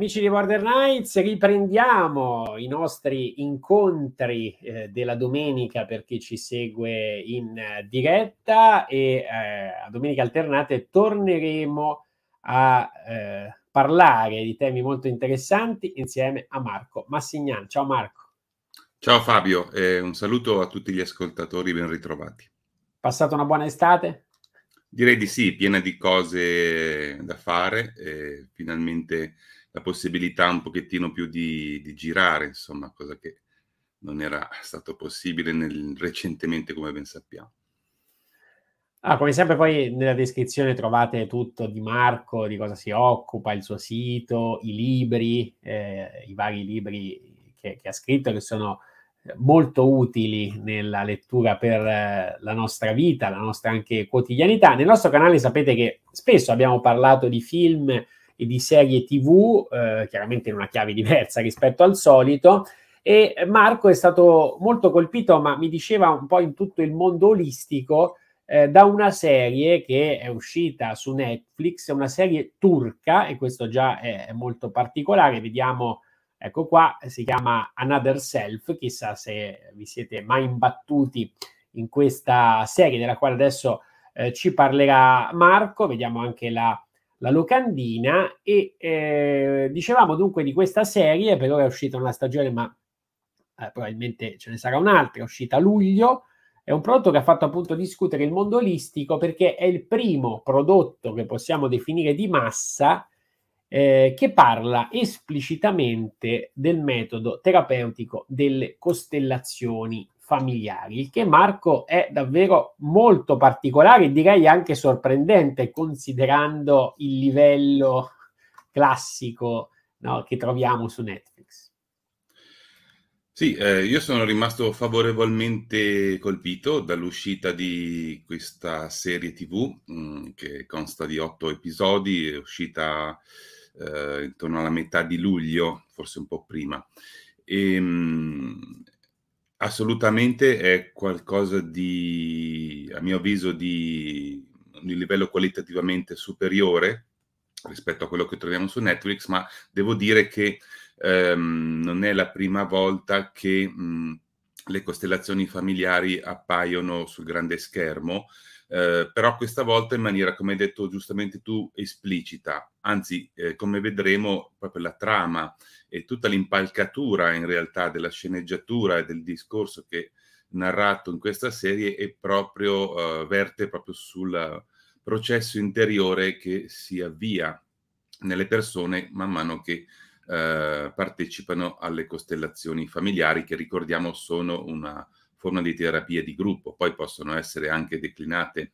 Amici di Border Nights, riprendiamo i nostri incontri eh, della domenica per chi ci segue in diretta e uh, a domenica alternate torneremo a uh, parlare di temi molto interessanti insieme a Marco Massignan. Ciao Marco. Ciao Fabio e un saluto a tutti gli ascoltatori, ben ritrovati. Passata una buona estate? Direi di sì, piena di cose da fare, finalmente la possibilità un pochettino più di, di girare, insomma, cosa che non era stato possibile nel, recentemente, come ben sappiamo. Ah, come sempre, poi nella descrizione trovate tutto di Marco, di cosa si occupa, il suo sito, i libri, eh, i vari libri che, che, ha scritto, che sono eh, molto utili nella lettura per eh, la nostra vita, la nostra anche quotidianità. Nel nostro canale sapete che spesso abbiamo parlato di film e di serie TV, eh, chiaramente in una chiave diversa rispetto al solito. E Marco è stato molto colpito, ma mi diceva un po' in tutto il mondo olistico, eh, da una serie che è uscita su Netflix, una serie turca, e questo già è, è molto particolare, vediamo Ecco qua, si chiama Another Self, chissà se vi siete mai imbattuti in questa serie della quale adesso eh, ci parlerà Marco, vediamo anche la la locandina e eh, dicevamo dunque di questa serie, per ora è uscita una stagione ma eh, probabilmente ce ne sarà un'altra, è uscita a luglio, è un prodotto che ha fatto appunto discutere il mondo olistico perché è il primo prodotto che possiamo definire di massa eh, che parla esplicitamente del metodo terapeutico delle costellazioni familiari, il che Marco è davvero molto particolare, e direi anche sorprendente considerando il livello classico no, che troviamo su Netflix. Sì, eh, io sono rimasto favorevolmente colpito dall'uscita di questa serie TV mh, mm, che consta di otto episodi, è uscita eh, intorno alla metà di luglio, forse un po' prima. E, ehm, mh, Assolutamente è qualcosa di, a mio avviso, di un livello qualitativamente superiore rispetto a quello che troviamo su Netflix, ma devo dire che ehm, non è la prima volta che mh, le costellazioni familiari appaiono sul grande schermo, eh, però questa volta in maniera, come hai detto giustamente tu, esplicita. Anzi, eh, come vedremo, proprio la trama e tutta l'impalcatura in realtà della sceneggiatura e del discorso che narrato in questa serie è proprio, eh, verte proprio sul processo interiore che si avvia nelle persone man mano che eh, partecipano alle costellazioni familiari che ricordiamo sono una forma di terapia di gruppo, poi possono essere anche declinate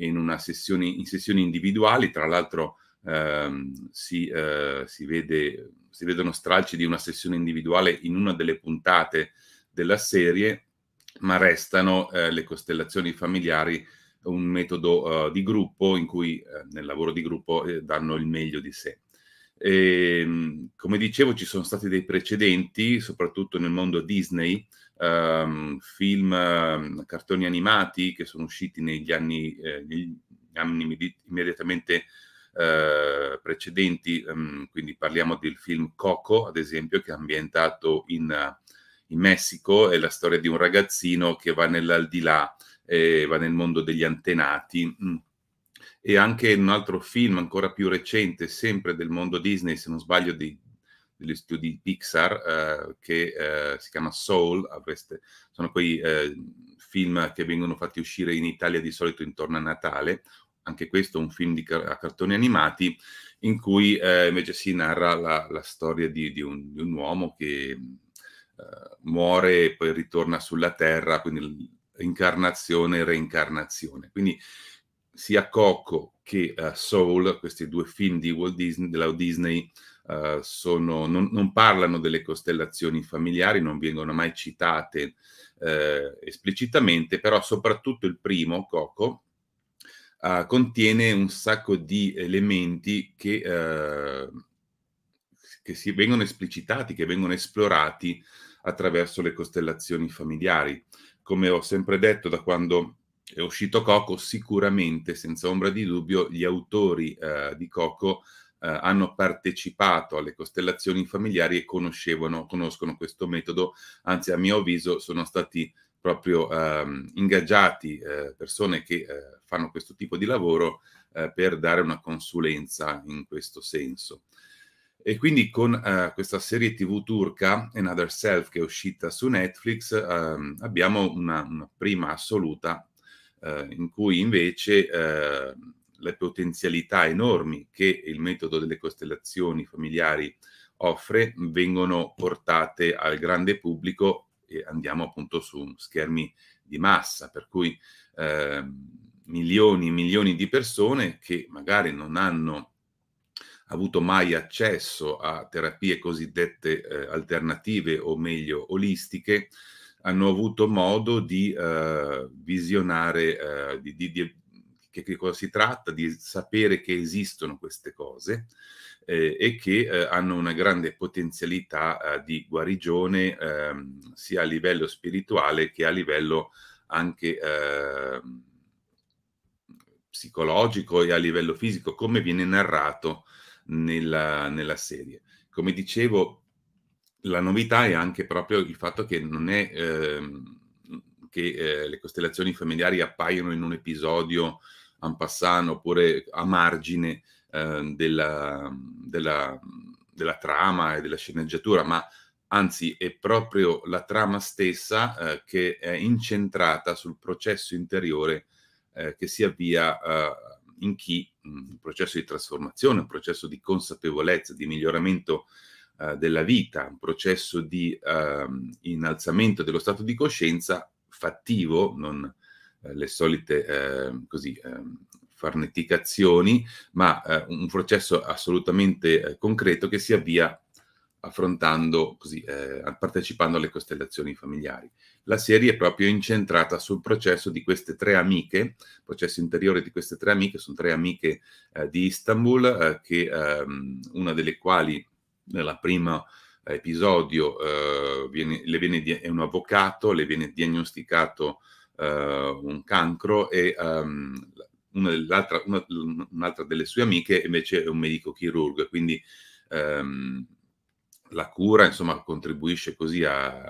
in, sessione, in sessioni individuali, tra l'altro ehm, si, eh, si, vede, si vedono stralci di una sessione individuale in una delle puntate della serie, ma restano eh, le costellazioni familiari un metodo uh, di gruppo in cui eh, nel lavoro di gruppo eh, danno il meglio di sé. E, ehm, come dicevo, ci sono stati dei precedenti, soprattutto nel mondo Disney, ehm, film, ehm, cartoni animati che sono usciti negli anni, eh, negli anni immediatamente eh, precedenti. Ehm, quindi parliamo del film Coco, ad esempio, che è ambientato in, in Messico, è la storia di un ragazzino che va nell'aldilà, eh, va nel mondo degli antenati. Mm e anche in un altro film ancora più recente, sempre del mondo Disney, se non sbaglio, di, degli studi Pixar, eh, che eh, si chiama Soul, avreste, sono quei eh, film che vengono fatti uscire in Italia di solito intorno a Natale, anche questo è un film di, a cartoni animati, in cui eh, invece si narra la, la storia di, di, un, di, un, uomo che eh, muore e poi ritorna sulla Terra, quindi incarnazione e reincarnazione. Quindi sia Coco che uh, Soul, questi due film di Walt Disney, della Disney, uh, sono, non, non, parlano delle costellazioni familiari, non vengono mai citate uh, esplicitamente, però soprattutto il primo, Coco, contiene un sacco di elementi che, che si, vengono esplicitati, che vengono esplorati attraverso le costellazioni familiari. Come ho sempre detto da quando è uscito Coco, sicuramente, senza ombra di dubbio, gli autori eh, di Coco eh, hanno partecipato alle costellazioni familiari e conoscevano, conoscono questo metodo, anzi a mio avviso sono stati proprio ehm, ingaggiati eh, persone che eh, fanno questo tipo di lavoro eh, per dare una consulenza in questo senso. E quindi con eh, questa serie TV turca, Another Self, che è uscita su Netflix, ehm, abbiamo una, una prima assoluta eh, in cui invece eh, le potenzialità enormi che il metodo delle costellazioni familiari offre vengono portate al grande pubblico e andiamo appunto su schermi di massa, per cui eh, milioni e milioni di persone che magari non hanno avuto mai accesso a terapie cosiddette eh, alternative o meglio olistiche, hanno avuto modo di uh, visionare uh, di, di, di, che, che, cosa si tratta, di sapere che esistono queste cose eh, e che eh, hanno una grande potenzialità eh, di guarigione ehm, sia a livello spirituale che a livello anche ehm, psicologico e a livello fisico, come viene narrato nella, nella serie. Come dicevo, la novità è anche proprio il fatto che non è ehm, che eh, le costellazioni familiari appaiono in un episodio en passant oppure a margine eh, della, della, della, trama e della sceneggiatura, ma anzi è proprio la trama stessa eh, che è incentrata sul processo interiore eh, che si avvia eh, in chi, un processo di trasformazione, un processo di consapevolezza, di miglioramento eh, della vita, un processo di eh, innalzamento dello stato di coscienza fattivo, non eh, le solite ehm, così, ehm, farneticazioni, ma eh, un processo assolutamente concreto che si avvia affrontando così, eh, partecipando alle costellazioni familiari. La serie è proprio incentrata sul processo di queste tre amiche, processo interiore di queste tre amiche, sono tre amiche eh, di Istanbul, eh, che, ehm, una delle quali nella prima episodio eh, viene, le viene è un avvocato, le viene diagnosticato eh, un cancro e um, una, una, un'altra delle sue amiche invece è un medico chirurgo, quindi ehm, la cura insomma contribuisce così a,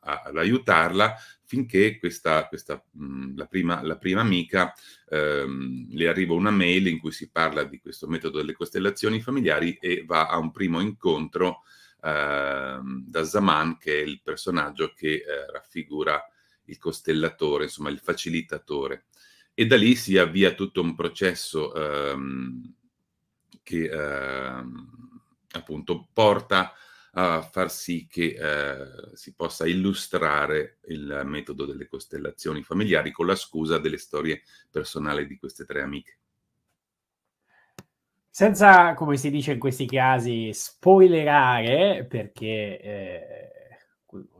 a, ad aiutarla, finché questa, questa mh, mm, la, prima, la, prima, amica ehm, le arriva una mail in cui si parla di questo metodo delle costellazioni familiari e va a un primo incontro ehm, da Zaman, che è il personaggio che eh, raffigura il costellatore, insomma il facilitatore. E da lì si avvia tutto un processo ehm, che ehm, appunto porta a a far sì che eh, si possa illustrare il metodo delle costellazioni familiari con la scusa delle storie personali di queste tre amiche. Senza, come si dice in questi casi, spoilerare, perché eh,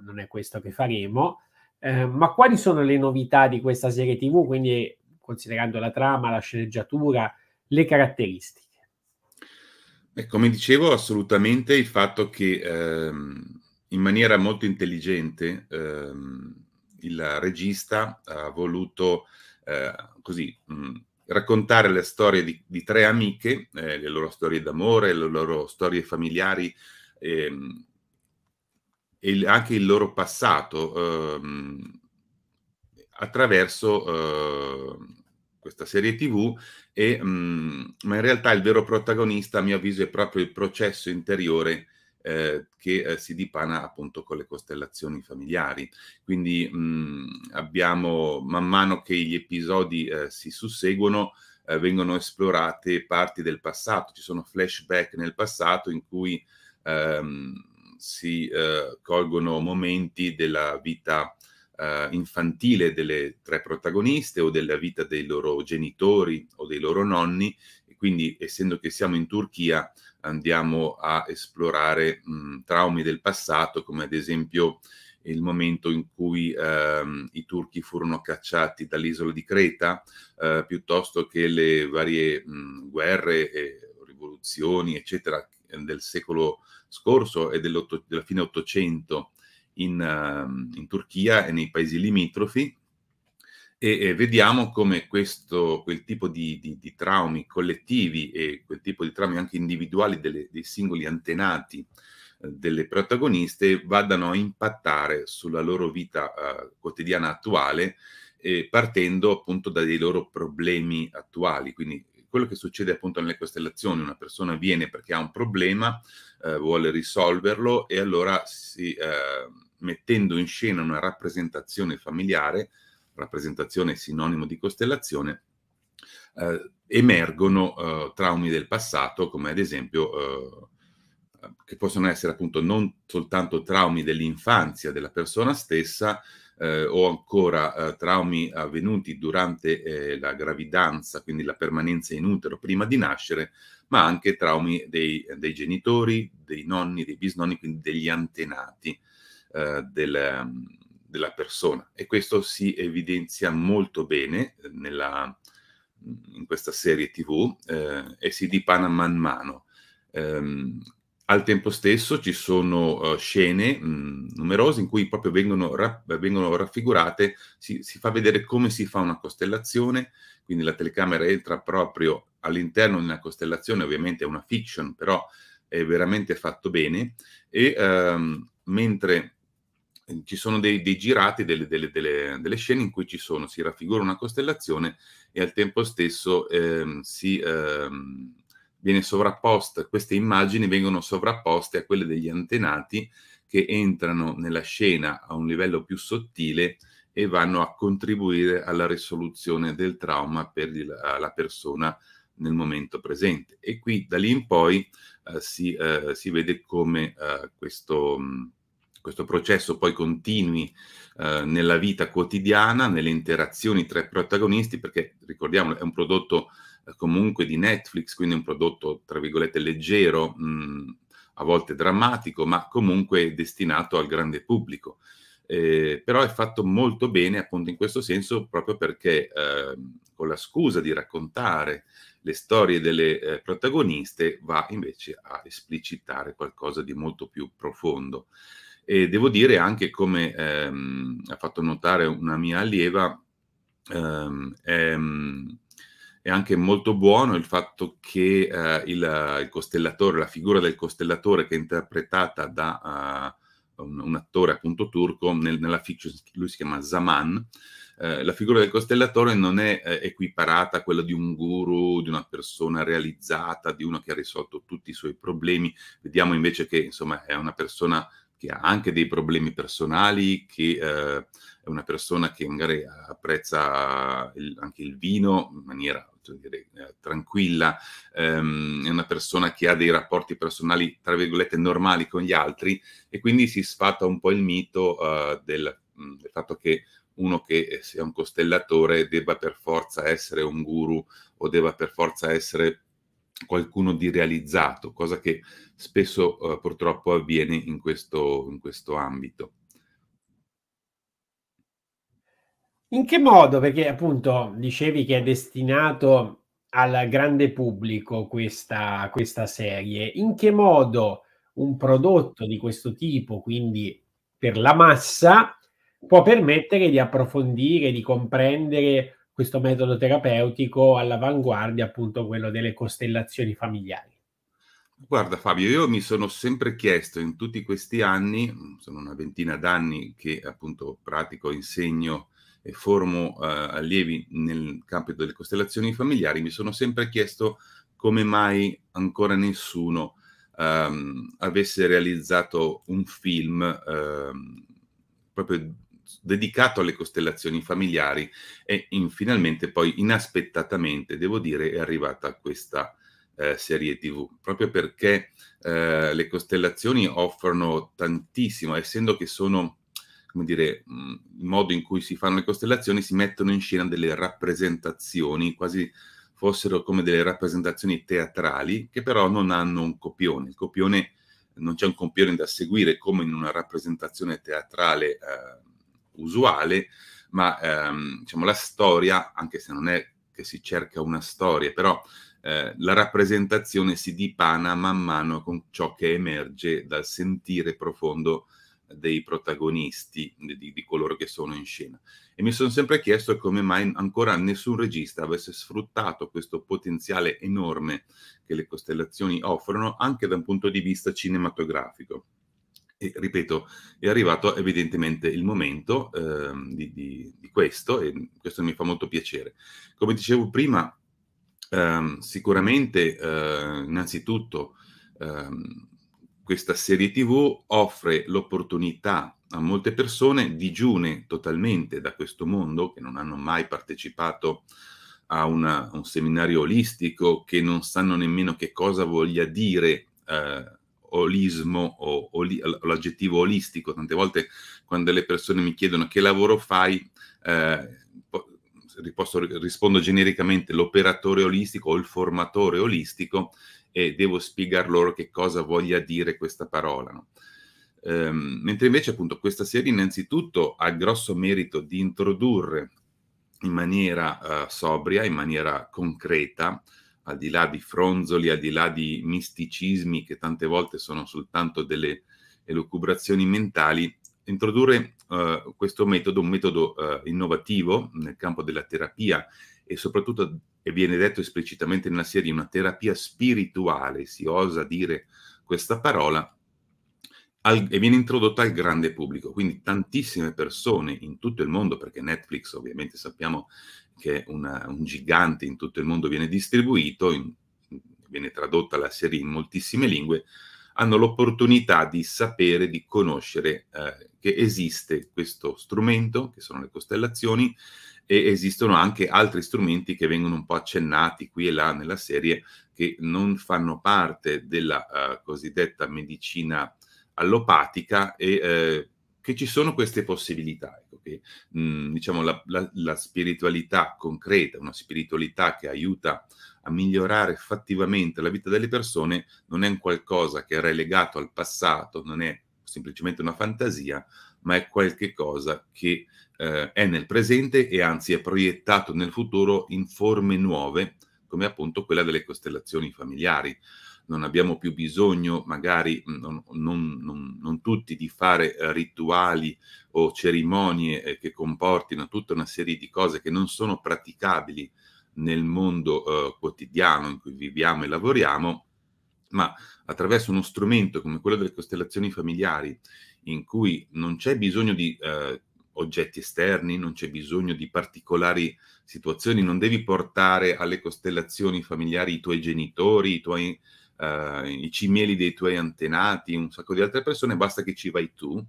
non è questo che faremo, eh, ma quali sono le novità di questa serie TV, quindi considerando la trama, la sceneggiatura, le caratteristiche? Beh, come dicevo, assolutamente il fatto che ehm, in maniera molto intelligente ehm, il regista ha voluto eh, così mh, mm, raccontare le storie di, di tre amiche, eh, le loro storie d'amore, le loro storie familiari ehm, e anche il loro passato ehm, attraverso ehm, questa serie tv, e, mh, mm, ma in realtà il vero protagonista, a mio avviso, è proprio il processo interiore eh, che eh, si dipana appunto con le costellazioni familiari. Quindi mh, mm, abbiamo, man mano che gli episodi eh, si susseguono, eh, vengono esplorate parti del passato, ci sono flashback nel passato in cui ehm, si eh, colgono momenti della vita eh, infantile delle tre protagoniste o della vita dei loro genitori o dei loro nonni. E quindi, essendo che siamo in Turchia, andiamo a esplorare mh, mm, traumi del passato, come ad esempio il momento in cui ehm, i turchi furono cacciati dall'isola di Creta, eh, piuttosto che le varie mh, mm, guerre, e rivoluzioni, eccetera, del secolo scorso e della fine Ottocento in, ehm, in Turchia e nei paesi limitrofi e, e vediamo come questo, quel tipo di, di, di, traumi collettivi e quel tipo di traumi anche individuali delle, dei singoli antenati eh, delle protagoniste vadano a impattare sulla loro vita uh, quotidiana attuale eh, partendo appunto dai loro problemi attuali. Quindi quello che succede appunto nelle costellazioni, una persona viene perché ha un problema, eh, vuole risolverlo e allora si... Eh, mettendo in scena una rappresentazione familiare, rappresentazione sinonimo di costellazione, eh, emergono eh, traumi del passato, come ad esempio, eh, che possono essere appunto non soltanto traumi dell'infanzia della persona stessa, eh, o ancora eh, traumi avvenuti durante eh, la gravidanza, quindi la permanenza in utero prima di nascere, ma anche traumi dei, dei genitori, dei nonni, dei bisnonni, quindi degli antenati eh, del, della persona e questo si evidenzia molto bene eh, nella, in questa serie tv eh, e si dipana man mano. Ehm, al tempo stesso ci sono uh, scene mh, mm, numerose in cui proprio vengono, ra- vengono raffigurate, si, si, fa vedere come si fa una costellazione, quindi la telecamera entra proprio all'interno di una costellazione, ovviamente è una fiction, però è veramente fatto bene, e ehm, mentre Ehm, ci sono dei, dei girati, delle, delle, delle, delle, scene in cui ci sono, si raffigura una costellazione e al tempo stesso ehm, si, ehm, viene sovrapposta, queste immagini vengono sovrapposte a quelle degli antenati che entrano nella scena a un livello più sottile e vanno a contribuire alla risoluzione del trauma per la, la persona nel momento presente. E qui da lì in poi eh, si, eh, si, vede come eh, questo... Mh, questo processo poi continui eh, nella vita quotidiana, nelle interazioni tra i protagonisti, perché ricordiamolo, è un prodotto eh, comunque di Netflix, quindi un prodotto, tra virgolette, leggero, mh, mm, a volte drammatico, ma comunque destinato al grande pubblico. Eh, però è fatto molto bene appunto in questo senso proprio perché ehm, con la scusa di raccontare le storie delle eh, protagoniste va invece a esplicitare qualcosa di molto più profondo. E devo dire anche come ehm, ha fatto notare una mia allieva, ehm, ehm, è anche molto buono il fatto che eh, il, eh, il, costellatore, la figura del costellatore che è interpretata da uh, un, un, attore appunto turco nel, nella fiction, lui si chiama Zaman, eh, la figura del costellatore non è eh, equiparata a quella di un guru, di una persona realizzata, di uno che ha risolto tutti i suoi problemi, vediamo invece che insomma è una persona che ha anche dei problemi personali, che eh, è una persona che magari apprezza il, anche il vino in maniera dire, eh, tranquilla, ehm, è una persona che ha dei rapporti personali, tra virgolette, normali con gli altri e quindi si sfata un po' il mito eh, del, mm, del fatto che uno che sia un costellatore debba per forza essere un guru o debba per forza essere qualcuno di realizzato, cosa che spesso eh, purtroppo avviene in questo, in questo ambito. In che modo? Perché appunto dicevi che è destinato al grande pubblico questa, questa serie. In che modo un prodotto di questo tipo, quindi per la massa, può permettere di approfondire, di comprendere questo metodo terapeutico all'avanguardia, appunto quello delle costellazioni familiari. Guarda Fabio, io mi sono sempre chiesto in tutti questi anni, sono una ventina d'anni che appunto pratico, insegno e formo eh, allievi nel campo delle costellazioni familiari, mi sono sempre chiesto come mai ancora nessuno ehm, avesse realizzato un film ehm, proprio dedicato alle costellazioni familiari e in, finalmente poi inaspettatamente, devo dire, è arrivata questa eh, serie TV, proprio perché eh, le costellazioni offrono tantissimo, essendo che sono, come dire, mh, mm, il modo in cui si fanno le costellazioni, si mettono in scena delle rappresentazioni quasi fossero come delle rappresentazioni teatrali che però non hanno un copione. Il copione non c'è un copione da seguire come in una rappresentazione teatrale eh, usuale, ma ehm, diciamo, la storia, anche se non è che si cerca una storia, però eh, la rappresentazione si dipana man mano con ciò che emerge dal sentire profondo dei protagonisti, di, di coloro che sono in scena. E mi sono sempre chiesto come mai ancora nessun regista avesse sfruttato questo potenziale enorme che le costellazioni offrono anche da un punto di vista cinematografico. E, ripeto, è arrivato evidentemente il momento eh, di, di, di, questo e questo mi fa molto piacere. Come dicevo prima, ehm, sicuramente eh, innanzitutto ehm, questa serie TV offre l'opportunità a molte persone digiune totalmente da questo mondo che non hanno mai partecipato a una, un seminario olistico, che non sanno nemmeno che cosa voglia dire. Eh, olismo o, o l'aggettivo olistico. Tante volte quando le persone mi chiedono che lavoro fai, eh, posso, rispondo genericamente l'operatore olistico o il formatore olistico e devo spiegare loro che cosa voglia dire questa parola. No? Ehm, mentre invece appunto questa serie innanzitutto ha il grosso merito di introdurre in maniera eh, sobria, in maniera concreta, al di là di fronzoli, al di là di misticismi che tante volte sono soltanto delle elucubrazioni mentali, introdurre uh, questo metodo, un metodo uh, innovativo nel campo della terapia e soprattutto, e viene detto esplicitamente nella serie, una terapia spirituale, si osa dire questa parola, al, e viene introdotta al grande pubblico. Quindi tantissime persone in tutto il mondo, perché Netflix ovviamente sappiamo che una, un gigante in tutto il mondo viene distribuito, in, viene tradotta la serie in moltissime lingue, hanno l'opportunità di sapere, di conoscere eh, che esiste questo strumento, che sono le costellazioni, e esistono anche altri strumenti che vengono un po' accennati qui e là nella serie, che non fanno parte della eh, cosiddetta medicina allopatica e eh, che ci sono queste possibilità, ecco, che mh, mm, diciamo la, la, la, spiritualità concreta, una spiritualità che aiuta a migliorare fattivamente la vita delle persone, non è un qualcosa che è relegato al passato, non è semplicemente una fantasia, ma è qualcosa che eh, è nel presente e anzi è proiettato nel futuro in forme nuove, come appunto quella delle costellazioni familiari non abbiamo più bisogno, magari mm, non, non, non, tutti, di fare eh, rituali o cerimonie eh, che comportino tutta una serie di cose che non sono praticabili nel mondo eh, quotidiano in cui viviamo e lavoriamo, ma attraverso uno strumento come quello delle costellazioni familiari, in cui non c'è bisogno di eh, oggetti esterni, non c'è bisogno di particolari situazioni, non devi portare alle costellazioni familiari i tuoi genitori, i tuoi eh, i cimieli dei tuoi antenati, un sacco di altre persone, basta che ci vai tu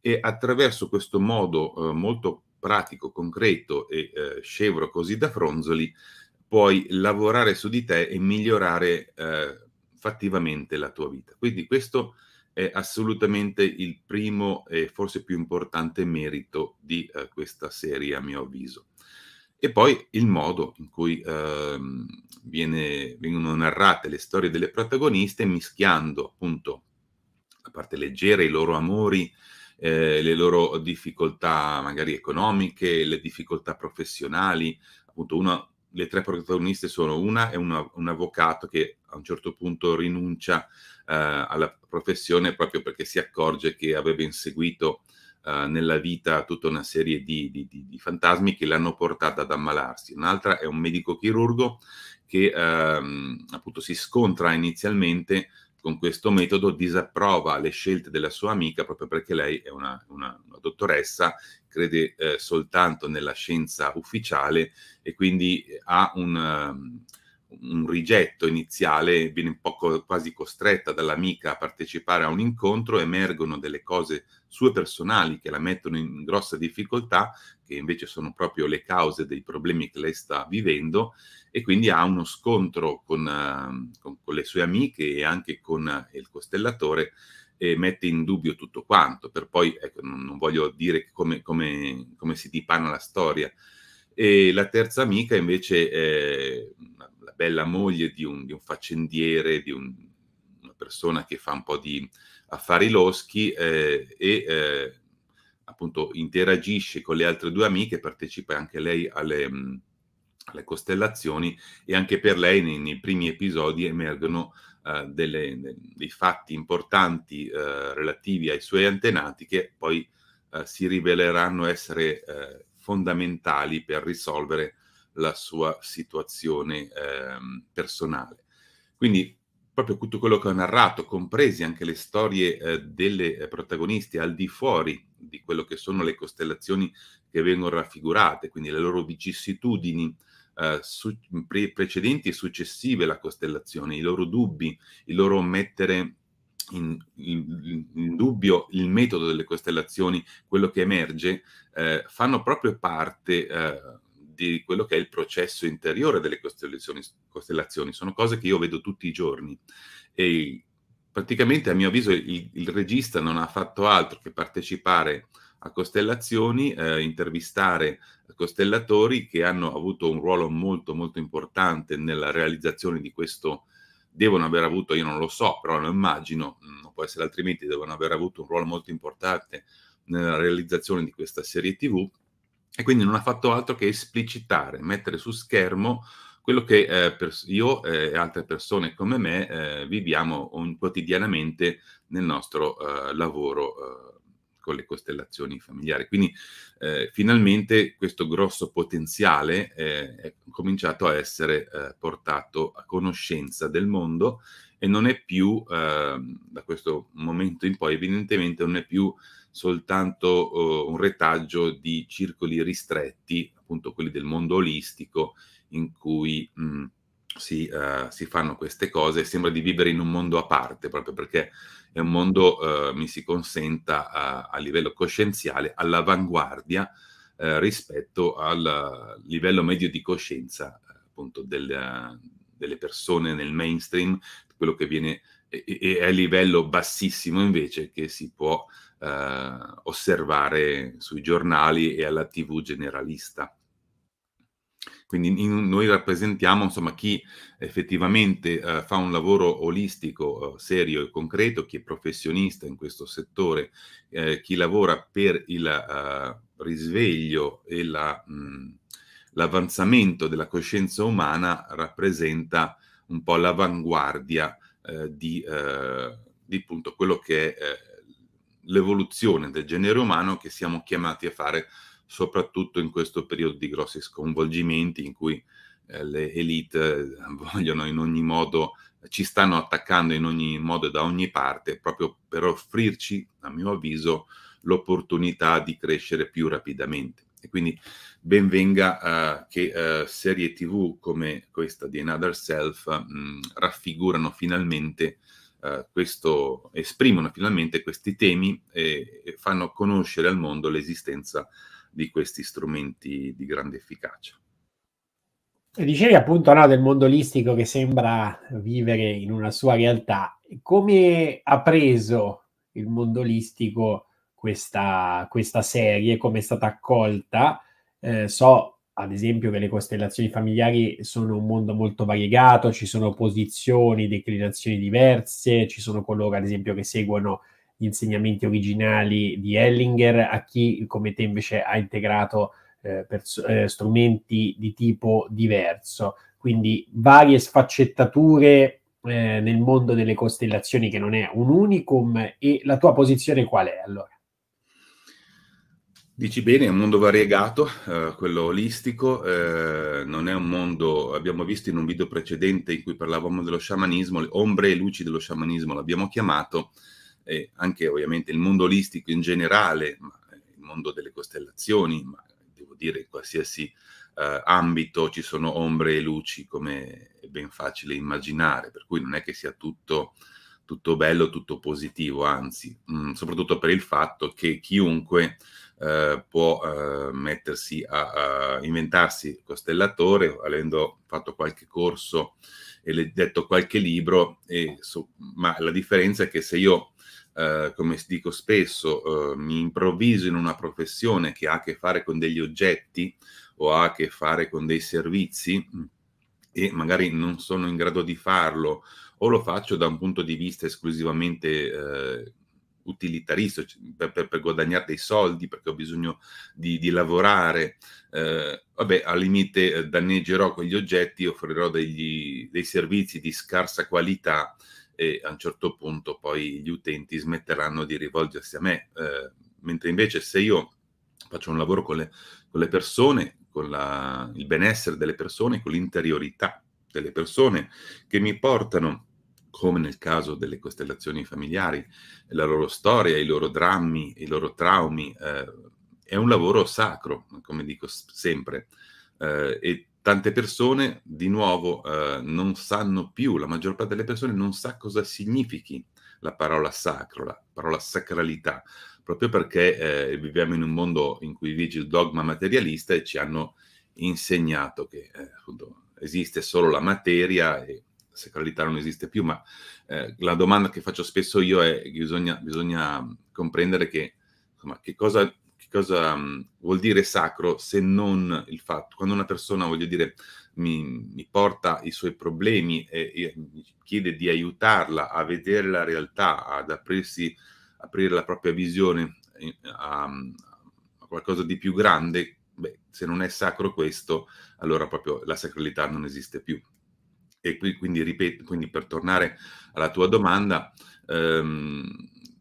e attraverso questo modo eh, molto pratico, concreto e eh, scevro così da fronzoli, puoi lavorare su di te e migliorare eh, fattivamente la tua vita. Quindi questo è assolutamente il primo e forse più importante merito di eh, questa serie, a mio avviso e poi il modo in cui eh, viene, vengono narrate le storie delle protagoniste mischiando appunto la parte leggera, i loro amori, eh, le loro difficoltà magari economiche, le difficoltà professionali. Appunto, una, le tre protagoniste sono una è una, un avvocato che a un certo punto rinuncia eh, alla professione proprio perché si accorge che aveva inseguito eh, nella vita tutta una serie di, di, di, di fantasmi che l'hanno portata ad ammalarsi. Un'altra è un medico chirurgo che ehm, appunto si scontra inizialmente con questo metodo, disapprova le scelte della sua amica proprio perché lei è una, una, una dottoressa, crede eh, soltanto nella scienza ufficiale e quindi ha un... Um, un rigetto iniziale, viene un po' co- quasi costretta dall'amica a partecipare a un incontro, emergono delle cose sue personali che la mettono in grossa difficoltà, che invece sono proprio le cause dei problemi che lei sta vivendo, e quindi ha uno scontro con, uh, con, con le sue amiche e anche con uh, il costellatore e mette in dubbio tutto quanto, per poi, ecco, non, non voglio dire come, come, come si dipana la storia. E la terza amica invece... Eh, la bella moglie di un, di un faccendiere, di un, una persona che fa un po' di affari loschi eh, e eh, appunto interagisce con le altre due amiche, partecipa anche lei alle, mh, alle costellazioni e anche per lei nei, nei primi episodi emergono eh, delle, dei fatti importanti eh, relativi ai suoi antenati che poi eh, si riveleranno essere eh, fondamentali per risolvere la sua situazione ehm, personale. Quindi proprio tutto quello che ho narrato, compresi anche le storie eh, delle eh, protagoniste al di fuori di quello che sono le costellazioni che vengono raffigurate, quindi le loro vicissitudini eh, su, pre- precedenti e successive alla costellazione, i loro dubbi, il loro mettere in, in, in, dubbio il metodo delle costellazioni, quello che emerge, eh, fanno proprio parte eh, di quello che è il processo interiore delle costellazioni, costellazioni. Sono cose che io vedo tutti i giorni e praticamente a mio avviso il, il regista non ha fatto altro che partecipare a costellazioni, eh, intervistare costellatori che hanno avuto un ruolo molto molto importante nella realizzazione di questo devono aver avuto, io non lo so, però lo immagino, mm, non può essere altrimenti, devono aver avuto un ruolo molto importante nella realizzazione di questa serie TV e quindi non ha fatto altro che esplicitare, mettere su schermo quello che eh, io eh, e altre persone come me eh, viviamo quotidianamente nel nostro eh, lavoro eh, con le costellazioni familiari. Quindi eh, finalmente questo grosso potenziale è cominciato a essere portato a conoscenza del mondo e non è più, ehm, da questo momento in poi, evidentemente non è più soltanto eh, un retaggio di circoli ristretti, appunto quelli del mondo olistico, in cui mh, mm, si, uh, si, fanno queste cose sembra di vivere in un mondo a parte, proprio perché è un mondo, uh, mi si consenta, uh, a livello coscienziale, all'avanguardia eh, rispetto al livello medio di coscienza appunto del, delle persone nel mainstream, quello che viene e, e a livello bassissimo invece che si può eh, osservare sui giornali e alla TV generalista. Quindi in, noi rappresentiamo insomma, chi effettivamente eh, fa un lavoro olistico, eh, serio e concreto, chi è professionista in questo settore, eh, chi lavora per il eh, risveglio e l'avanzamento della coscienza umana, rappresenta un po' l'avanguardia eh, di, eh, di quello che è l'evoluzione del genere umano che siamo chiamati a fare soprattutto in questo periodo di grossi sconvolgimenti in cui eh, le elite eh, vogliono in ogni modo, ci stanno attaccando in ogni modo da ogni parte proprio per offrirci, a mio avviso, l'opportunità di crescere più rapidamente. E quindi benvenga eh, che eh, serie tv come questa di Another Self mh, mm, raffigurano finalmente eh, questo, esprimono finalmente questi temi e, e fanno conoscere al mondo l'esistenza di questi strumenti di grande efficacia. E dicevi appunto no, del mondo olistico che sembra vivere in una sua realtà. Come ha preso il mondo olistico questa, questa serie? Come è stata accolta? Eh, so ad esempio che le costellazioni familiari sono un mondo molto variegato, ci sono posizioni, declinazioni diverse, ci sono coloro ad esempio che seguono gli insegnamenti originali di Ellinger, a chi come te invece ha integrato eh, pers- eh, strumenti di tipo diverso. Quindi varie sfaccettature eh, nel mondo delle costellazioni che non è un unicum e la tua posizione qual è allora? Dici bene, è un mondo variegato, eh, quello olistico, eh, non è un mondo, abbiamo visto in un video precedente in cui parlavamo dello sciamanismo, le ombre e luci dello sciamanismo l'abbiamo chiamato, e anche ovviamente il mondo olistico in generale, ma, eh, il mondo delle costellazioni, ma devo dire in qualsiasi eh, ambito ci sono ombre e luci, come è ben facile immaginare, per cui non è che sia tutto, tutto bello, tutto positivo, anzi, mh, mm, soprattutto per il fatto che chiunque eh, può eh, mettersi a, a, inventarsi costellatore, avendo fatto qualche corso e letto qualche libro, e, so, ma la differenza è che se io, eh, come dico spesso, eh, mi improvviso in una professione che ha a che fare con degli oggetti o ha a che fare con dei servizi, e magari non sono in grado di farlo o lo faccio da un punto di vista esclusivamente eh, utilitarista cioè, per, per, per guadagnare dei soldi, perché ho bisogno di, di lavorare, eh, vabbè, al limite eh, danneggerò quegli oggetti, offrirò degli, dei servizi di scarsa qualità e a un certo punto poi gli utenti smetteranno di rivolgersi a me. Eh, mentre invece se io faccio un lavoro con le, con le persone, con la, il benessere delle persone, con l'interiorità delle persone che mi portano a come nel caso delle costellazioni familiari, la loro storia, i loro drammi, i loro traumi, eh, è un lavoro sacro, come dico sempre. Eh, e tante persone, di nuovo, eh, non sanno più, la maggior parte delle persone non sa cosa significhi la parola sacro, la parola sacralità, proprio perché eh, viviamo in un mondo in cui vige il dogma materialista e ci hanno insegnato che eh, appunto, esiste solo la materia e sacralità non esiste più, ma eh, la domanda che faccio spesso io è che bisogna, bisogna mm, comprendere che, insomma, che cosa, che cosa um, vuol dire sacro se non il fatto, quando una persona, voglio dire, mi, mi porta i suoi problemi e, e, mi chiede di aiutarla a vedere la realtà, ad aprirsi, aprire la propria visione eh, a, mm, a qualcosa di più grande, beh, se non è sacro questo, allora proprio la sacralità non esiste più. E quindi, ripeto, quindi per tornare alla tua domanda, ehm,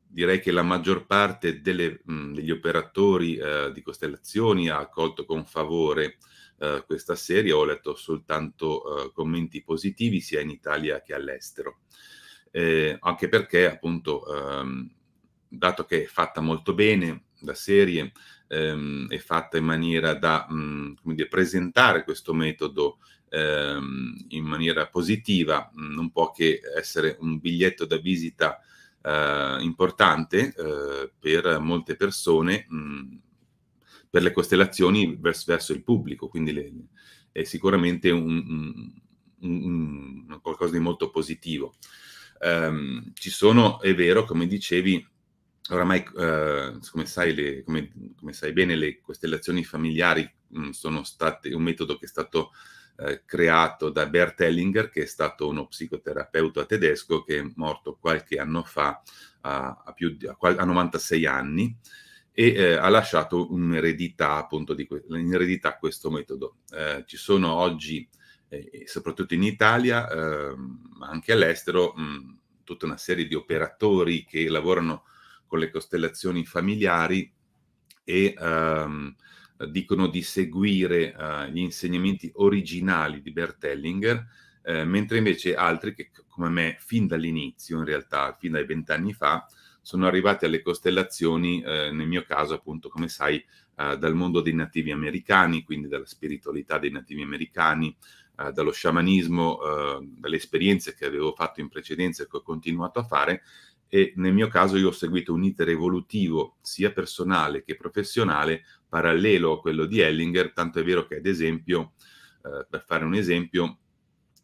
direi che la maggior parte delle, mh, degli operatori eh, di costellazioni ha accolto con favore eh, questa serie, ho letto soltanto eh, commenti positivi sia in Italia che all'estero, eh, anche perché appunto ehm, dato che è fatta molto bene la serie, ehm, è fatta in maniera da mh, dire, presentare questo metodo ehm, in maniera positiva mm, non può che essere un biglietto da visita eh, importante eh, per molte persone, mh, mm, per le costellazioni verso, verso il pubblico, quindi le, è sicuramente un, un, un, qualcosa di molto positivo. Um, ci sono, è vero, come dicevi, oramai, uh, eh, come, sai, le, come, come, sai, bene, le costellazioni familiari mh, mm, sono state un metodo che è stato eh, creato da Bert Hellinger, che è stato uno psicoterapeuta tedesco che è morto qualche anno fa, a, a, più, a, a 96 anni, e eh, ha lasciato un'eredità appunto di que- in eredità questo metodo. Eh, ci sono oggi, eh, soprattutto in Italia, ehm, ma anche all'estero, mh, mm, tutta una serie di operatori che lavorano con le costellazioni familiari e ehm, eh, dicono di seguire eh, gli insegnamenti originali di Bertellinger, eh, mentre invece altri che come me fin dall'inizio, in realtà fin dai vent'anni fa, sono arrivati alle costellazioni, nel mio caso appunto, come sai, dal mondo dei nativi americani, quindi dalla spiritualità dei nativi americani, eh, dallo sciamanismo, eh, dalle esperienze che avevo fatto in precedenza e che ho continuato a fare, e nel mio caso io ho seguito un iter evolutivo sia personale che professionale parallelo a quello di Ellinger, tanto è vero che ad esempio, eh, per fare un esempio,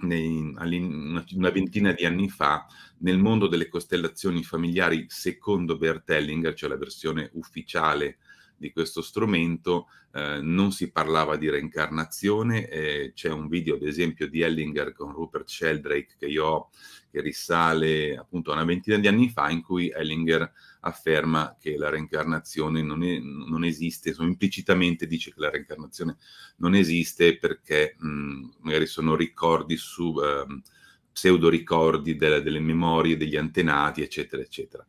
nei, una, ventina di anni fa, nel mondo delle costellazioni familiari, secondo Bert Ellinger, cioè la versione ufficiale di questo strumento, eh, non si parlava di reincarnazione. Eh, c'è un video, ad esempio, di Ellinger con Rupert Sheldrake che io ho che risale appunto a una ventina di anni fa in cui Ellinger afferma che la reincarnazione non, è, non esiste, insomma, implicitamente dice che la reincarnazione non esiste perché mh, magari sono ricordi su... Uh, ehm, pseudo ricordi delle, delle memorie degli antenati, eccetera, eccetera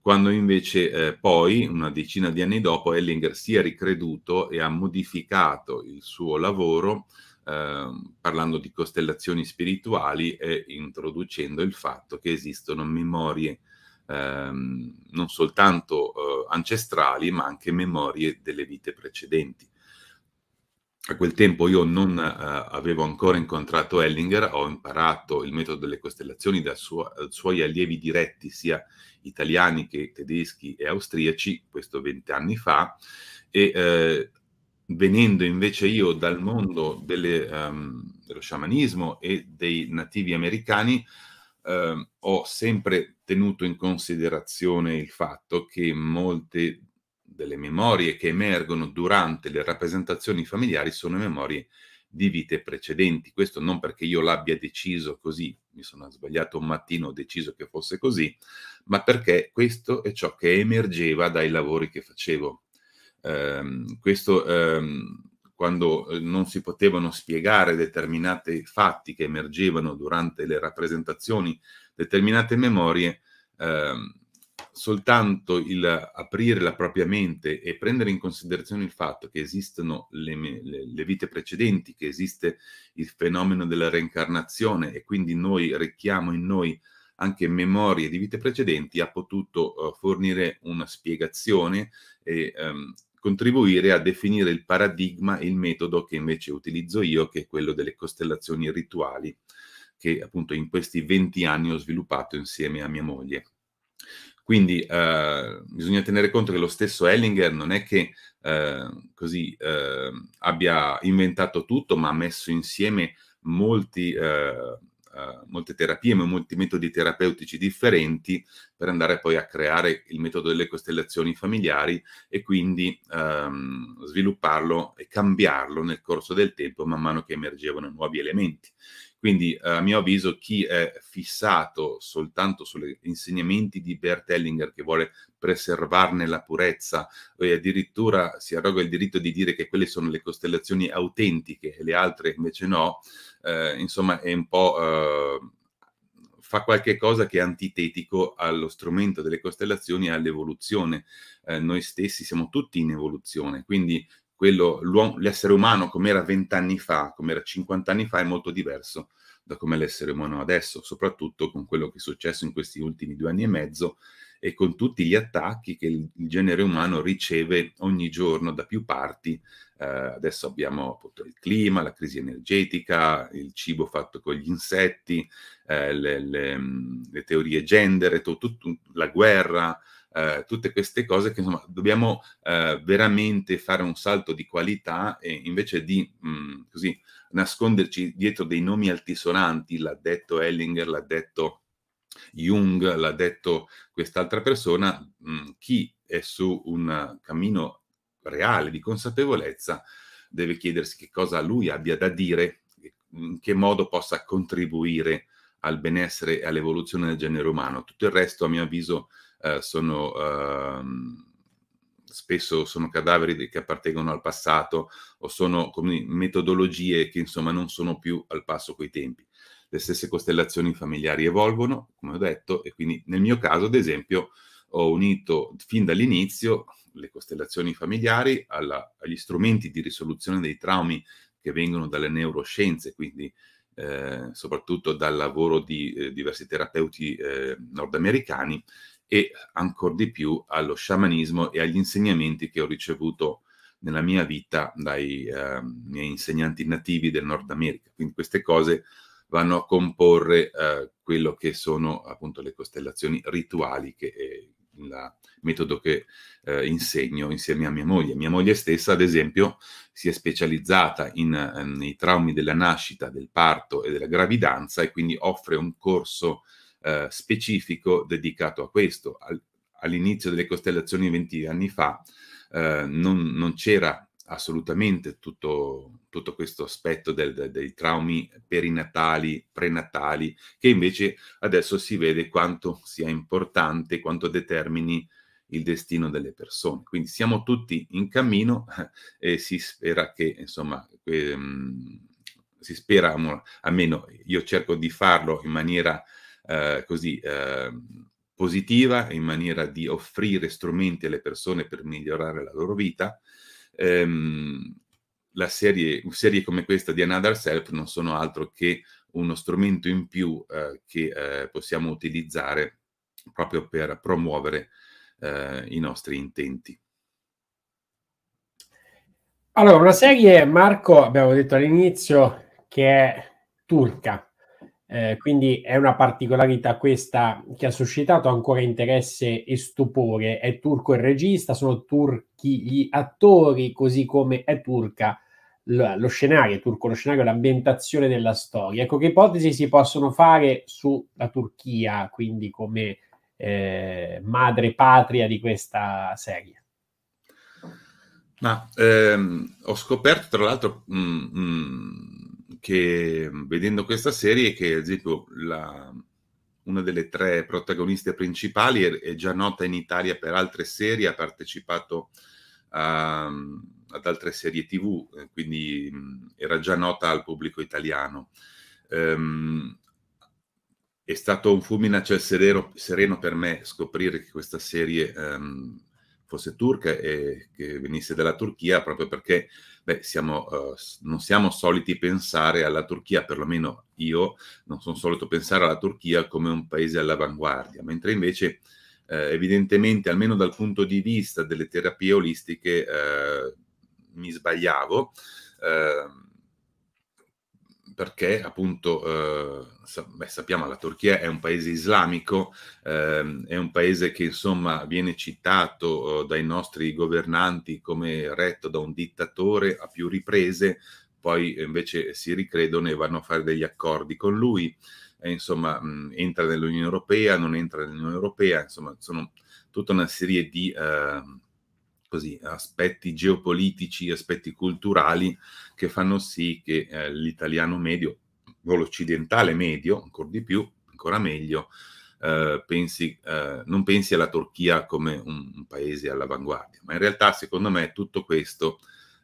quando invece eh, poi, una decina di anni dopo, Ellinger si è ricreduto e ha modificato il suo lavoro Ehm, parlando di costellazioni spirituali e introducendo il fatto che esistono memorie ehm, non soltanto eh, ancestrali, ma anche memorie delle vite precedenti. A quel tempo io non eh, avevo ancora incontrato Ellinger, ho imparato il metodo delle costellazioni da sua, eh, suoi allievi diretti, sia italiani che tedeschi e austriaci, questo vent'anni fa, e eh, venendo invece io dal mondo delle, um, dello sciamanismo e dei nativi americani, um, ho sempre tenuto in considerazione il fatto che molte delle memorie che emergono durante le rappresentazioni familiari sono memorie di vite precedenti. Questo non perché io l'abbia deciso così, mi sono sbagliato un mattino, ho deciso che fosse così, ma perché questo è ciò che emergeva dai lavori che facevo ehm, questo ehm, quando eh, non si potevano spiegare determinati fatti che emergevano durante le rappresentazioni, determinate memorie, ehm, soltanto il aprire la propria mente e prendere in considerazione il fatto che esistono le, le, le, vite precedenti, che esiste il fenomeno della reincarnazione e quindi noi recchiamo in noi anche memorie di vite precedenti, ha potuto uh, fornire una spiegazione e um, contribuire a definire il paradigma e il metodo che invece utilizzo io, che è quello delle costellazioni rituali, che appunto in questi 20 anni ho sviluppato insieme a mia moglie. Quindi eh, bisogna tenere conto che lo stesso Ellinger non è che eh, così eh, abbia inventato tutto, ma ha messo insieme molti eh, eh, molte terapie, ma molti metodi terapeutici differenti per andare poi a creare il metodo delle costellazioni familiari e quindi ehm, svilupparlo e cambiarlo nel corso del tempo man mano che emergevano nuovi elementi. Quindi, eh, a mio avviso, chi è fissato soltanto sugli insegnamenti di Bert Hellinger, che vuole preservarne la purezza e addirittura si arroga il diritto di dire che quelle sono le costellazioni autentiche e le altre invece no, eh, insomma è un po'... Eh, fa qualche cosa che è antitetico allo strumento delle costellazioni e all'evoluzione. Eh, noi stessi siamo tutti in evoluzione, quindi quello, l'essere umano come era vent'anni fa, come era 50 anni fa, è molto diverso da come l'essere umano adesso, soprattutto con quello che è successo in questi ultimi due anni e mezzo, e con tutti gli attacchi che il genere umano riceve ogni giorno da più parti. Eh, adesso abbiamo appunto il clima, la crisi energetica, il cibo fatto con gli insetti, eh, le, le, le, teorie gender, to, to, la guerra, eh, tutte queste cose che insomma dobbiamo eh, veramente fare un salto di qualità e invece di mh, mm, così nasconderci dietro dei nomi altisonanti, l'ha detto Ellinger, l'ha detto Jung l'ha detto quest'altra persona, mm, chi è su un cammino reale di consapevolezza deve chiedersi che cosa lui abbia da dire, in che modo possa contribuire al benessere e all'evoluzione del genere umano. Tutto il resto, a mio avviso, eh, sono... Ehm, spesso sono cadaveri che appartengono al passato o sono metodologie che insomma non sono più al passo coi tempi le stesse costellazioni familiari evolvono, come ho detto, e quindi nel mio caso, ad esempio, ho unito fin dall'inizio le costellazioni familiari alla, agli strumenti di risoluzione dei traumi che vengono dalle neuroscienze, quindi eh, soprattutto dal lavoro di eh, diversi terapeuti eh, nordamericani e ancora di più allo sciamanismo e agli insegnamenti che ho ricevuto nella mia vita dai ehm, miei insegnanti nativi del Nord America. Quindi queste cose vanno a comporre eh, quello che sono appunto le costellazioni rituali che il eh, metodo che eh, insegno insieme a mia moglie. Mia moglie stessa, ad esempio, si è specializzata in, eh, nei traumi della nascita, del parto e della gravidanza e quindi offre un corso eh, specifico dedicato a questo. all'inizio delle costellazioni 20 anni fa eh, non, non c'era assolutamente tutto, tutto questo aspetto del, del, dei traumi perinatali, prenatali, che invece adesso si vede quanto sia importante, quanto determini il destino delle persone. Quindi siamo tutti in cammino e si spera che, insomma, ehm, si spera, almeno io cerco di farlo in maniera eh, così eh, positiva, in maniera di offrire strumenti alle persone per migliorare la loro vita, ehm, la serie, serie come questa di Another Self non sono altro che uno strumento in più eh, che eh, possiamo utilizzare proprio per promuovere eh, i nostri intenti. Allora, una serie, Marco, abbiamo detto all'inizio, che è turca. Eh, quindi è una particolarità questa che ha suscitato ancora interesse e stupore. È turco il regista, sono turchi gli attori, così come è turca lo, lo scenario, è turco lo scenario, l'ambientazione della storia. Ecco, che ipotesi si possono fare sulla Turchia, quindi come eh, madre patria di questa serie? Ma ehm, ho scoperto, tra l'altro, mh, mm, mh mm, che vedendo questa serie, che ad esempio la, una delle tre protagoniste principali è, è, già nota in Italia per altre serie, ha partecipato a, ehm, ad altre serie tv, eh, quindi era già nota al pubblico italiano. Um, è stato un fulmine a ciel sereno, sereno, per me scoprire che questa serie um, fosse turca e che venisse dalla Turchia, proprio perché beh, siamo, uh, non siamo soliti pensare alla Turchia, perlomeno io non sono solito pensare alla Turchia come un paese all'avanguardia, mentre invece eh, evidentemente, almeno dal punto di vista delle terapie olistiche, eh, mi sbagliavo. Eh, perché appunto eh, sa- beh, sappiamo che la Turchia è un paese islamico, ehm, è un paese che insomma viene citato eh, dai nostri governanti come retto da un dittatore a più riprese, poi eh, invece si ricredono e vanno a fare degli accordi con lui, e, insomma mh, entra nell'Unione Europea, non entra nell'Unione Europea, insomma sono tutta una serie di... Eh, così, aspetti geopolitici, aspetti culturali che fanno sì che eh, l'italiano medio o l'occidentale medio, ancora di più, ancora meglio, eh, pensi, eh, non pensi alla Turchia come un, un, paese all'avanguardia, ma in realtà secondo me tutto questo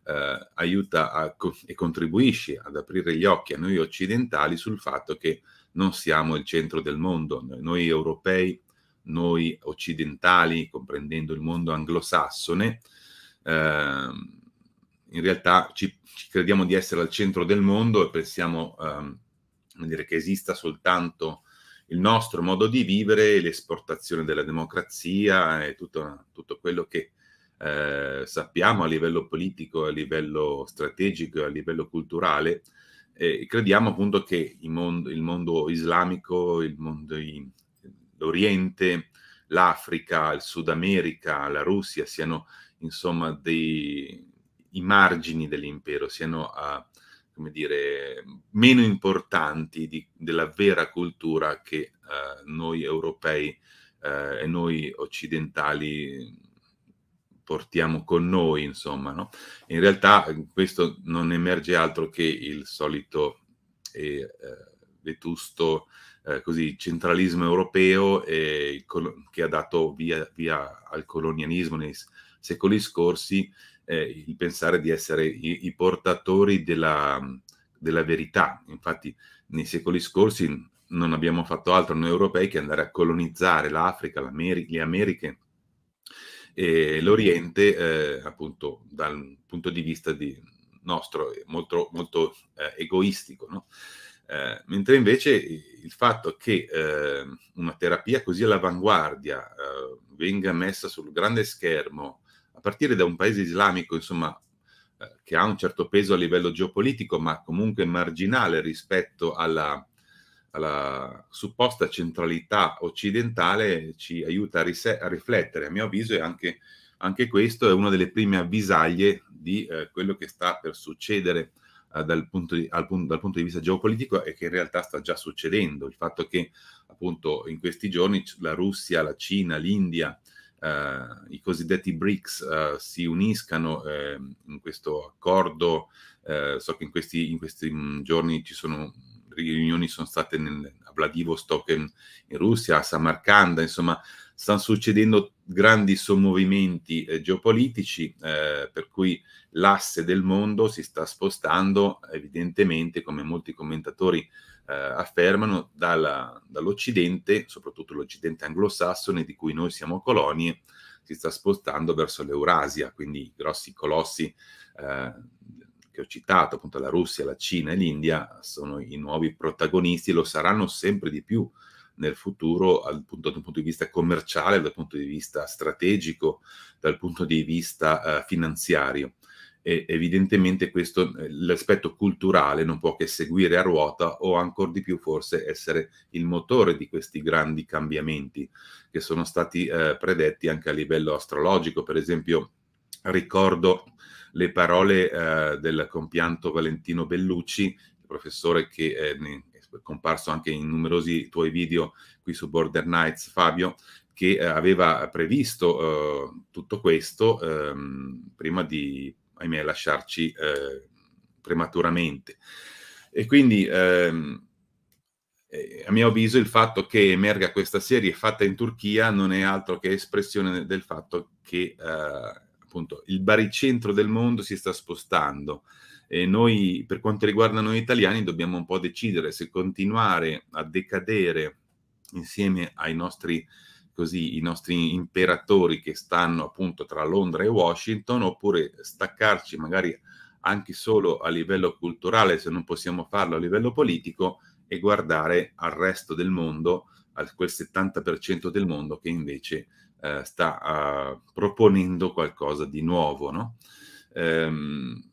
eh, aiuta a, e contribuisce ad aprire gli occhi a noi occidentali sul fatto che non siamo il centro del mondo, noi europei noi occidentali, comprendendo il mondo anglosassone, eh, in realtà ci, ci, crediamo di essere al centro del mondo e pensiamo eh, dire, che esista soltanto il nostro modo di vivere, l'esportazione della democrazia e tutto, tutto quello che eh, sappiamo a livello politico, a livello strategico, a livello culturale. E crediamo appunto che il mondo, il mondo islamico, il mondo l'Oriente, l'Africa, il Sud America, la Russia siano insomma dei, i margini dell'impero, siano uh, come dire, meno importanti di, della vera cultura che uh, noi europei uh, e noi occidentali portiamo con noi, insomma. No? In realtà questo non emerge altro che il solito e eh, vetusto eh, così, centralismo europeo eh, che ha dato via, via, al colonialismo nei secoli scorsi eh, il pensare di essere i, i portatori della, della, verità. Infatti nei secoli scorsi non abbiamo fatto altro noi europei che andare a colonizzare l'Africa, le Americhe e l'Oriente eh, appunto dal punto di vista di nostro molto, molto eh, egoistico. No? Eh, mentre invece il fatto che eh, una terapia così all'avanguardia eh, venga messa sul grande schermo a partire da un paese islamico, insomma, eh, che ha un certo peso a livello geopolitico, ma comunque marginale rispetto alla, alla supposta centralità occidentale, ci aiuta a, rise- a, riflettere. A mio avviso, è anche, anche questo è una delle prime avvisaglie di eh, quello che sta per succedere eh, dal punto, di, al, dal punto di vista geopolitico è che in realtà sta già succedendo. Il fatto che appunto in questi giorni la Russia, la Cina, l'India, Uh, i cosiddetti BRICS uh, si uniscano uh, in questo accordo. so che in questi, in questi mm, giorni ci sono riunioni sono state nel, a Vladivostok in, in Russia, a Samarkand, insomma, stanno succedendo grandi sommovimenti eh, geopolitici, eh, per cui l'asse del mondo si sta spostando evidentemente, come molti commentatori eh, affermano, dalla, dall'Occidente, soprattutto l'Occidente anglosassone, di cui noi siamo colonie, si sta spostando verso l'Eurasia, quindi i grossi colossi eh, che ho citato, appunto la Russia, la Cina e l'India, sono i nuovi protagonisti lo saranno sempre di più nel futuro dal punto, dal punto di vista commerciale, dal punto di vista strategico, dal punto di vista eh, finanziario. E evidentemente questo, eh, l'aspetto culturale non può che seguire a ruota o ancora di più forse essere il motore di questi grandi cambiamenti che sono stati eh, predetti anche a livello astrologico. Per esempio ricordo le parole eh, del compianto Valentino Bellucci, professore che eh, comparso anche in numerosi tuoi video qui su Border Nights, Fabio, che eh, aveva previsto eh, tutto questo ehm, prima di, ahimè, lasciarci eh, prematuramente. E quindi, ehm, eh, a mio avviso, il fatto che emerga questa serie fatta in Turchia non è altro che espressione del fatto che eh, appunto il baricentro del mondo si sta spostando eh, noi, per quanto riguarda noi italiani, dobbiamo un po' decidere se continuare a decadere insieme ai nostri, così, i nostri imperatori che stanno appunto tra Londra e Washington, oppure staccarci magari anche solo a livello culturale, se non possiamo farlo a livello politico, e guardare al resto del mondo, a quel 70% del mondo che invece eh, sta eh, proponendo qualcosa di nuovo, no? Ehm,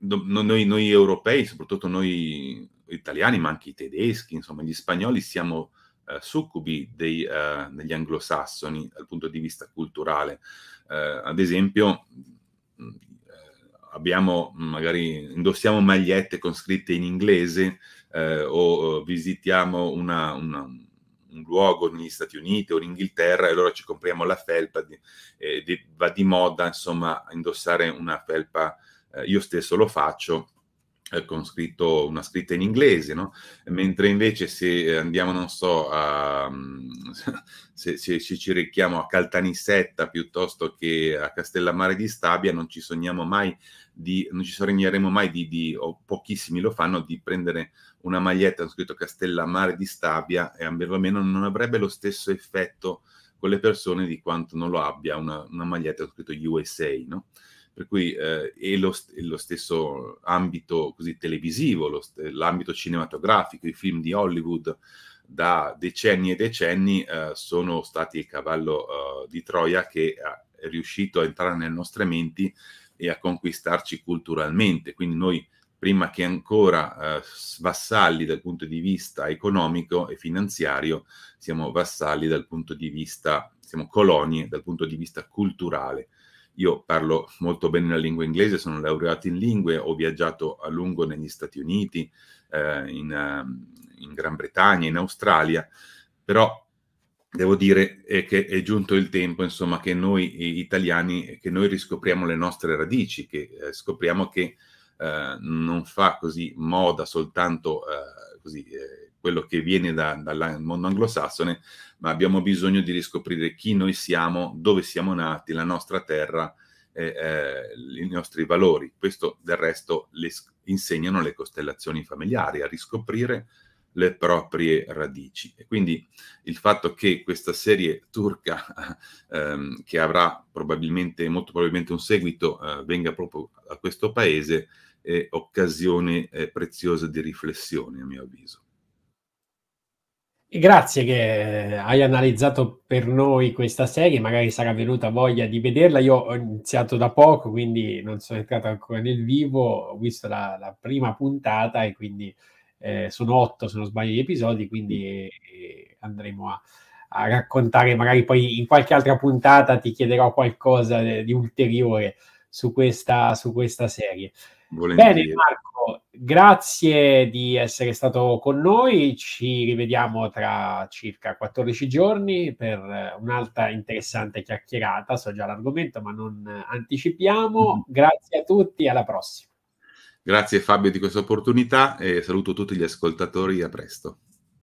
noi, noi, europei, soprattutto noi italiani, ma anche i tedeschi, insomma gli spagnoli, siamo eh, succubi dei, eh, degli anglosassoni dal punto di vista culturale. Eh, ad esempio, eh, abbiamo magari indossiamo magliette con scritte in inglese eh, o eh, visitiamo una, una, un luogo negli Stati Uniti o in Inghilterra e allora ci compriamo la felpa, di, di, va di moda insomma indossare una felpa eh, io stesso lo faccio eh, con scritto, una scritta in inglese, no? mentre invece se eh, andiamo, non so, a, mm, se, se, se ci rechiamo a Caltanissetta piuttosto che a Castellammare di Stabia, non ci sogniamo mai di, non ci sogneremo mai di, di, o pochissimi lo fanno, di prendere una maglietta con scritto Castellammare di Stabia e perlomeno non avrebbe lo stesso effetto con le persone di quanto non lo abbia una, una maglietta con scritto USA, no? per cui eh, è, lo, è, lo, stesso ambito così televisivo, st- l'ambito cinematografico, i film di Hollywood da decenni e decenni eh, sono stati il cavallo eh, di Troia che è riuscito a entrare nelle nostre menti e a conquistarci culturalmente. Quindi noi, prima che ancora eh, vassalli dal punto di vista economico e finanziario, siamo vassalli dal punto di vista, siamo colonie dal punto di vista culturale io parlo molto bene la lingua inglese, sono laureato in lingue, ho viaggiato a lungo negli Stati Uniti, eh, in, ehm, in, Gran Bretagna, in Australia, però devo dire è che è giunto il tempo, insomma, che noi italiani, che noi riscopriamo le nostre radici, che eh, scopriamo che eh, non fa così moda soltanto eh, così eh, quello che viene da, dal mondo anglosassone, ma abbiamo bisogno di riscoprire chi noi siamo, dove siamo nati, la nostra terra, eh, eh, i nostri valori. Questo del resto le insegnano le costellazioni familiari, a riscoprire le proprie radici. E quindi il fatto che questa serie turca, ehm, che avrà probabilmente, molto probabilmente un seguito, eh, venga proprio a questo paese, è occasione eh, preziosa di riflessione, a mio avviso grazie che hai analizzato per noi questa serie, magari sarà venuta voglia di vederla. Io ho iniziato da poco, quindi non sono entrato ancora nel vivo, ho visto la, la prima puntata e quindi eh, sono otto, se non sbaglio, gli episodi, quindi eh, andremo a, a, raccontare, magari poi in qualche altra puntata ti chiederò qualcosa di, eh, di ulteriore su questa, su questa serie. Volentieri. Bene Marco, grazie di essere stato con noi, ci rivediamo tra circa 14 giorni per un'altra interessante chiacchierata, so già l'argomento ma non anticipiamo, mm-hmm. grazie a tutti, alla prossima. Grazie Fabio di questa opportunità e saluto tutti gli ascoltatori, a presto.